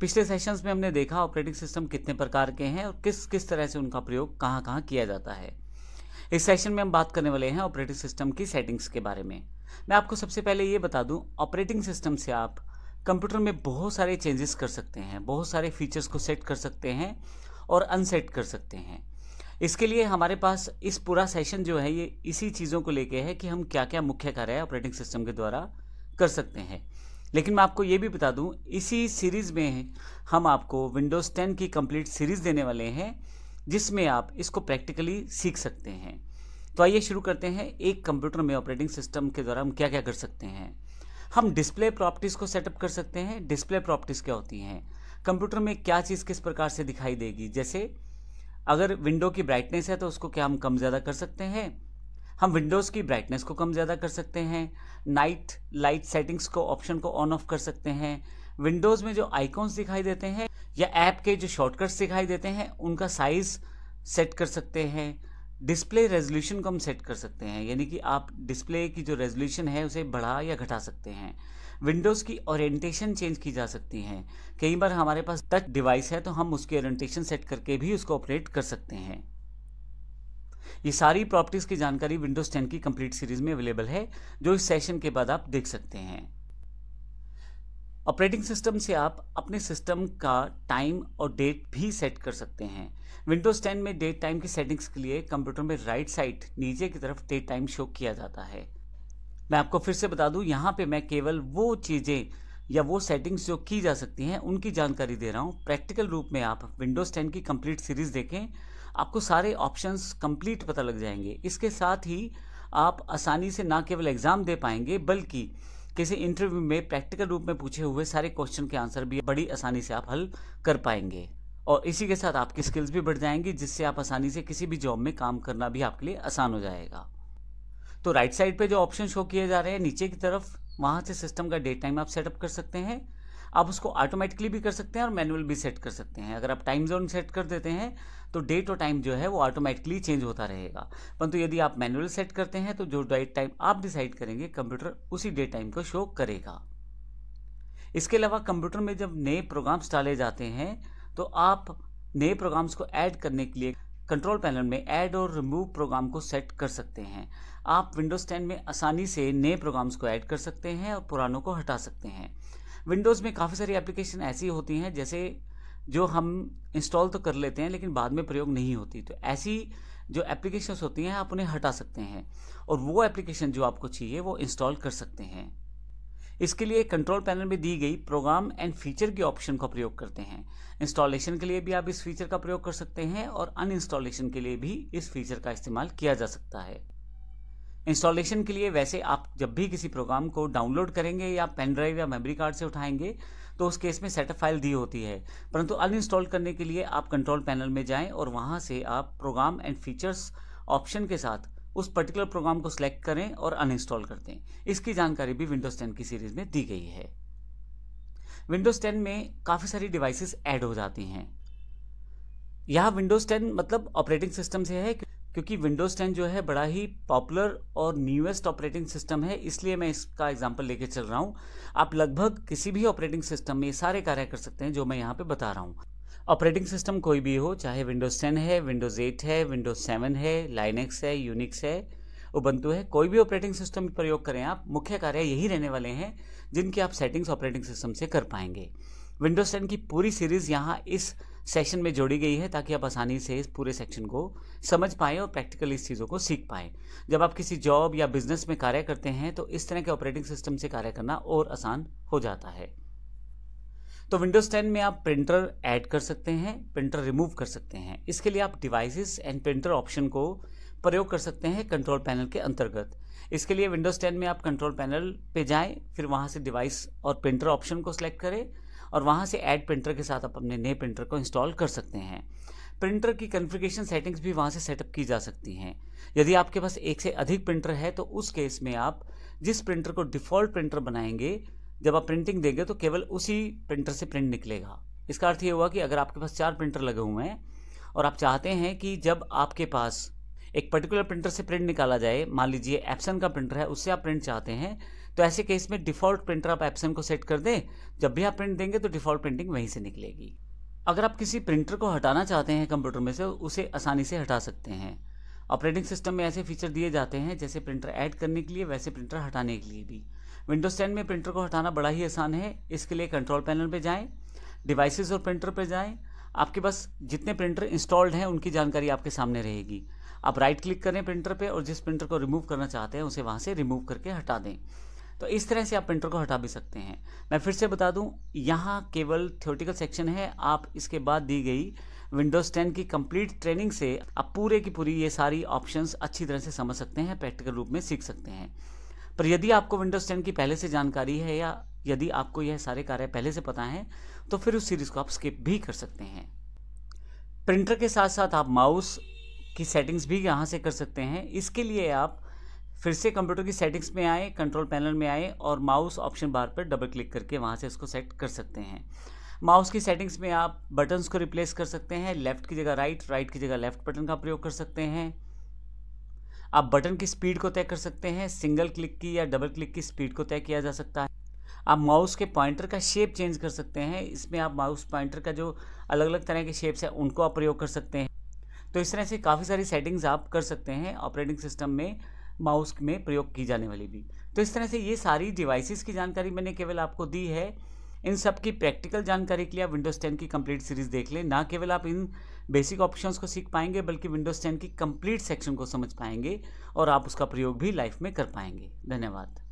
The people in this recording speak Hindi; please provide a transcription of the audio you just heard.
पिछले सेशंस में हमने देखा ऑपरेटिंग सिस्टम कितने प्रकार के हैं और किस किस तरह से उनका प्रयोग कहाँ कहाँ किया जाता है इस सेशन में हम बात करने वाले हैं ऑपरेटिंग सिस्टम की सेटिंग्स के बारे में मैं आपको सबसे पहले ये बता दूं ऑपरेटिंग सिस्टम से आप कंप्यूटर में बहुत सारे चेंजेस कर सकते हैं बहुत सारे फीचर्स को सेट कर सकते हैं और अनसेट कर सकते हैं इसके लिए हमारे पास इस पूरा सेशन जो है ये इसी चीज़ों को लेके है कि हम क्या क्या मुख्य कार्य ऑपरेटिंग सिस्टम के द्वारा कर सकते हैं लेकिन मैं आपको ये भी बता दूं इसी सीरीज़ में हम आपको विंडोज़ 10 की कंप्लीट सीरीज़ देने वाले हैं जिसमें आप इसको प्रैक्टिकली सीख सकते हैं तो आइए शुरू करते हैं एक कंप्यूटर में ऑपरेटिंग सिस्टम के द्वारा हम क्या क्या कर सकते हैं हम डिस्प्ले प्रॉपर्टीज़ को सेटअप कर सकते हैं डिस्प्ले प्रॉपर्टीज़ क्या होती हैं कंप्यूटर में क्या चीज़ किस प्रकार से दिखाई देगी जैसे अगर विंडो की ब्राइटनेस है तो उसको क्या हम कम ज़्यादा कर सकते हैं हम विंडोज़ की ब्राइटनेस को कम ज़्यादा कर सकते हैं नाइट लाइट सेटिंग्स को ऑप्शन को ऑन ऑफ कर सकते हैं विंडोज़ में जो आइकॉन्स दिखाई देते हैं या ऐप के जो शॉर्टकट्स दिखाई देते हैं उनका साइज़ सेट कर सकते हैं डिस्प्ले रेजोल्यूशन को हम सेट कर सकते हैं यानी कि आप डिस्प्ले की जो रेजोल्यूशन है उसे बढ़ा या घटा सकते हैं विंडोज़ की ओरिएंटेशन चेंज की जा सकती है कई बार हमारे पास टच डिवाइस है तो हम उसकी ओरिएंटेशन सेट करके भी उसको ऑपरेट कर सकते हैं ये सारी प्रॉपर्टीज़ की जानकारी विंडोज़ 10 की कंप्लीट सीरीज में अवेलेबल है जो इस सेशन के बाद आप देख सकते हैं ऑपरेटिंग सिस्टम से आप अपने सिस्टम का टाइम और डेट भी सेट कर सकते हैं विंडोज़ 10 में डेट टाइम की सेटिंग्स के लिए कंप्यूटर में राइट साइड नीचे की तरफ डेट टाइम शो किया जाता है मैं आपको फिर से बता दूं यहाँ पे मैं केवल वो चीज़ें या वो सेटिंग्स जो की जा सकती हैं उनकी जानकारी दे रहा हूँ प्रैक्टिकल रूप में आप विंडोज़ 10 की कंप्लीट सीरीज़ देखें आपको सारे ऑप्शंस कंप्लीट पता लग जाएंगे इसके साथ ही आप आसानी से ना केवल एग्ज़ाम दे पाएंगे बल्कि किसी इंटरव्यू में प्रैक्टिकल रूप में पूछे हुए सारे क्वेश्चन के आंसर भी बड़ी आसानी से आप हल कर पाएंगे और इसी के साथ आपकी स्किल्स भी बढ़ जाएंगी जिससे आप आसानी से किसी भी जॉब में काम करना भी आपके लिए आसान हो जाएगा तो राइट साइड पे जो ऑप्शन शो किए जा रहे हैं नीचे की तरफ वहां से सिस्टम का डेट टाइम आप सेटअप कर सकते हैं आप उसको ऑटोमेटिकली भी कर सकते हैं और मैनुअल भी सेट कर सकते हैं अगर आप टाइम जोन सेट कर देते हैं तो डेट और टाइम जो है वो ऑटोमेटिकली चेंज होता रहेगा परंतु यदि आप मैनुअल सेट करते हैं तो जो डेट टाइम आप डिसाइड करेंगे कंप्यूटर उसी डेट टाइम को शो करेगा इसके अलावा कंप्यूटर में जब नए प्रोग्राम्स डाले जाते हैं तो आप नए प्रोग्राम्स को ऐड करने के लिए कंट्रोल पैनल में ऐड और रिमूव प्रोग्राम को सेट कर सकते हैं आप विंडोज़ 10 में आसानी से नए प्रोग्राम्स को ऐड कर सकते हैं और पुरानों को हटा सकते हैं विंडोज़ में काफ़ी सारी एप्लीकेशन ऐसी होती हैं जैसे जो हम इंस्टॉल तो कर लेते हैं लेकिन बाद में प्रयोग नहीं होती तो ऐसी जो एप्लीकेशंस होती हैं आप उन्हें हटा सकते हैं और वो एप्लीकेशन जो आपको चाहिए वो इंस्टॉल कर सकते हैं इसके लिए कंट्रोल पैनल में दी गई प्रोग्राम एंड फीचर के ऑप्शन का प्रयोग करते हैं इंस्टॉलेशन के लिए भी आप इस फीचर का प्रयोग कर सकते हैं और अनइंस्टॉलेशन के लिए भी इस फीचर का इस्तेमाल किया जा सकता है इंस्टॉलेशन के लिए वैसे आप जब भी किसी प्रोग्राम को डाउनलोड करेंगे या पेन ड्राइव या मेमोरी कार्ड से उठाएंगे तो उस केस में सेटअप फाइल दी होती है परंतु अनइंस्टॉल करने के लिए आप कंट्रोल पैनल में जाएं और वहां से आप प्रोग्राम एंड फीचर्स ऑप्शन के साथ उस पर्टिकुलर प्रोग्राम को सिलेक्ट करें और अनइंस्टॉल कर दें इसकी जानकारी भी विंडोज 10 की सीरीज में दी गई है विंडोज 10 में काफ़ी सारी डिवाइसेस ऐड हो जाती हैं यह विंडोज 10 मतलब ऑपरेटिंग सिस्टम से है क्योंकि विंडोज 10 जो है बड़ा ही पॉपुलर और न्यूएस्ट ऑपरेटिंग सिस्टम है इसलिए मैं इसका एग्जाम्पल लेकर चल रहा हूं आप लगभग किसी भी ऑपरेटिंग सिस्टम में सारे कार्य कर सकते हैं जो मैं यहाँ पे बता रहा हूँ ऑपरेटिंग सिस्टम कोई भी हो चाहे विंडोज़ टेन है विंडोज़ एट है विंडोज़ सेवन है लाइनेक्स है यूनिक्स है उबंतु है कोई भी ऑपरेटिंग सिस्टम प्रयोग करें आप मुख्य कार्य यही रहने वाले हैं जिनकी आप सेटिंग्स ऑपरेटिंग सिस्टम से कर पाएंगे विंडोज़ टेन की पूरी सीरीज़ यहाँ इस सेक्शन में जोड़ी गई है ताकि आप आसानी से इस पूरे सेक्शन को समझ पाएँ और प्रैक्टिकली इस चीज़ों को सीख पाएँ जब आप किसी जॉब या बिजनेस में कार्य करते हैं तो इस तरह के ऑपरेटिंग सिस्टम से कार्य करना और आसान हो जाता है तो विंडोज 10 में आप प्रिंटर ऐड कर सकते हैं प्रिंटर रिमूव कर सकते हैं इसके लिए आप डिवाइसेस एंड प्रिंटर ऑप्शन को प्रयोग कर सकते हैं कंट्रोल पैनल के अंतर्गत इसके लिए विंडोज 10 में आप कंट्रोल पैनल पे जाएं फिर वहाँ से डिवाइस और प्रिंटर ऑप्शन को सिलेक्ट करें और वहाँ से ऐड प्रिंटर के साथ आप अपने नए प्रिंटर को इंस्टॉल कर सकते हैं प्रिंटर की कन्फिग्रेशन सेटिंग्स भी वहाँ से सेटअप की जा सकती हैं यदि आपके पास एक से अधिक प्रिंटर है तो उस केस में आप जिस प्रिंटर को डिफ़ॉल्ट प्रिंटर बनाएंगे जब आप प्रिंटिंग देंगे तो केवल उसी प्रिंटर से प्रिंट निकलेगा इसका अर्थ ये हुआ कि अगर आपके पास चार प्रिंटर लगे हुए हैं और आप चाहते हैं कि जब आपके पास एक पर्टिकुलर प्रिंटर से प्रिंट निकाला जाए मान लीजिए एप्सन का प्रिंटर है उससे आप प्रिंट चाहते हैं तो ऐसे केस में डिफ़ॉल्ट प्रिंटर आप एप्सन को सेट कर दें जब भी आप प्रिंट देंगे तो डिफ़ॉल्ट प्रिंटिंग वहीं से निकलेगी अगर आप किसी प्रिंटर को हटाना चाहते हैं कंप्यूटर में से उसे आसानी से हटा सकते हैं ऑपरेटिंग सिस्टम में ऐसे फीचर दिए जाते हैं जैसे प्रिंटर ऐड करने के लिए वैसे प्रिंटर हटाने के लिए भी विंडोज़ टेन में प्रिंटर को हटाना बड़ा ही आसान है इसके लिए कंट्रोल पैनल पर जाएँ डिवाइसेस और प्रिंटर पर जाएँ आपके बस जितने प्रिंटर इंस्टॉल्ड हैं उनकी जानकारी आपके सामने रहेगी आप राइट क्लिक करें प्रिंटर पे और जिस प्रिंटर को रिमूव करना चाहते हैं उसे वहाँ से रिमूव करके हटा दें तो इस तरह से आप प्रिंटर को हटा भी सकते हैं मैं फिर से बता दूं यहाँ केवल थ्योरेटिकल सेक्शन है आप इसके बाद दी गई विंडोज़ 10 की कंप्लीट ट्रेनिंग से आप पूरे की पूरी ये सारी ऑप्शंस अच्छी तरह से समझ सकते हैं प्रैक्टिकल रूप में सीख सकते हैं पर यदि आपको विंडोज टेन की पहले से जानकारी है या यदि आपको यह सारे कार्य पहले से पता है तो फिर उस सीरीज़ को आप स्किप भी कर सकते हैं प्रिंटर के साथ साथ आप माउस की सेटिंग्स भी यहाँ से कर सकते हैं इसके लिए आप फिर से कंप्यूटर की सेटिंग्स में आए कंट्रोल पैनल में आए और माउस ऑप्शन बार पर डबल क्लिक करके वहाँ से इसको सेट कर सकते हैं माउस की सेटिंग्स में आप बटन्स को रिप्लेस कर सकते हैं लेफ्ट की जगह राइट राइट की जगह लेफ्ट बटन का प्रयोग कर सकते हैं आप बटन की स्पीड को तय कर सकते हैं सिंगल क्लिक की या डबल क्लिक की स्पीड को तय किया जा सकता है आप माउस के पॉइंटर का शेप चेंज कर सकते हैं इसमें आप माउस पॉइंटर का जो अलग अलग तरह के शेप्स हैं उनको आप प्रयोग कर सकते हैं तो इस तरह से काफ़ी सारी सेटिंग्स आप कर सकते हैं ऑपरेटिंग सिस्टम में माउस में प्रयोग की जाने वाली भी तो इस तरह से ये सारी डिवाइसेस की जानकारी मैंने केवल आपको दी है इन सब की प्रैक्टिकल जानकारी के लिए आप विंडोज़ टेन की कंप्लीट सीरीज़ देख लें ना केवल आप इन बेसिक ऑप्शंस को सीख पाएंगे बल्कि विंडोज़ टेन की कंप्लीट सेक्शन को समझ पाएंगे और आप उसका प्रयोग भी लाइफ में कर पाएंगे धन्यवाद